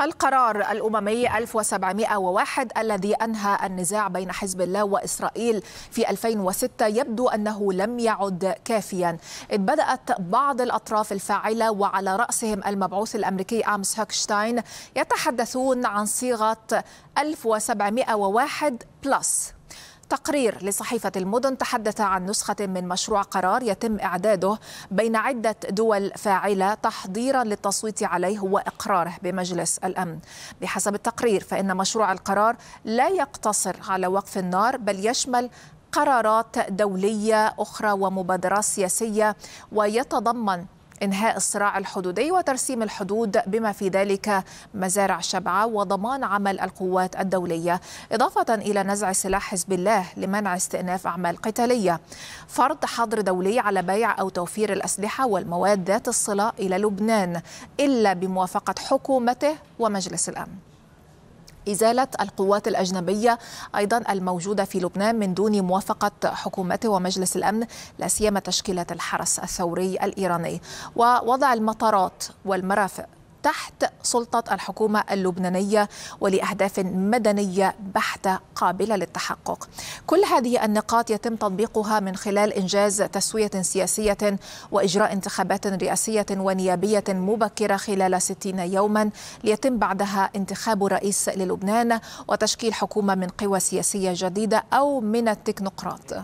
القرار الأممي 1701 الذي أنهى النزاع بين حزب الله وإسرائيل في 2006 يبدو أنه لم يعد كافيا إذ بدأت بعض الأطراف الفاعلة وعلى رأسهم المبعوث الأمريكي أمس هوكشتاين يتحدثون عن صيغة 1701 بلس تقرير لصحيفة المدن تحدث عن نسخة من مشروع قرار يتم إعداده بين عدة دول فاعلة تحضيرا للتصويت عليه وإقراره بمجلس الأمن بحسب التقرير فإن مشروع القرار لا يقتصر على وقف النار بل يشمل قرارات دولية أخرى ومبادرات سياسية ويتضمن انهاء الصراع الحدودي وترسيم الحدود بما في ذلك مزارع شبعه وضمان عمل القوات الدوليه اضافه الى نزع سلاح حزب الله لمنع استئناف اعمال قتاليه فرض حظر دولي على بيع او توفير الاسلحه والمواد ذات الصله الى لبنان الا بموافقه حكومته ومجلس الامن إزالة القوات الأجنبية أيضا الموجودة في لبنان من دون موافقة حكومته ومجلس الأمن لا سيما تشكيلة الحرس الثوري الإيراني ووضع المطارات والمرافق تحت سلطة الحكومة اللبنانية ولأهداف مدنية بحتة قابلة للتحقق كل هذه النقاط يتم تطبيقها من خلال إنجاز تسوية سياسية وإجراء انتخابات رئاسية ونيابية مبكرة خلال 60 يوما ليتم بعدها انتخاب رئيس للبنان وتشكيل حكومة من قوى سياسية جديدة أو من التكنوقراط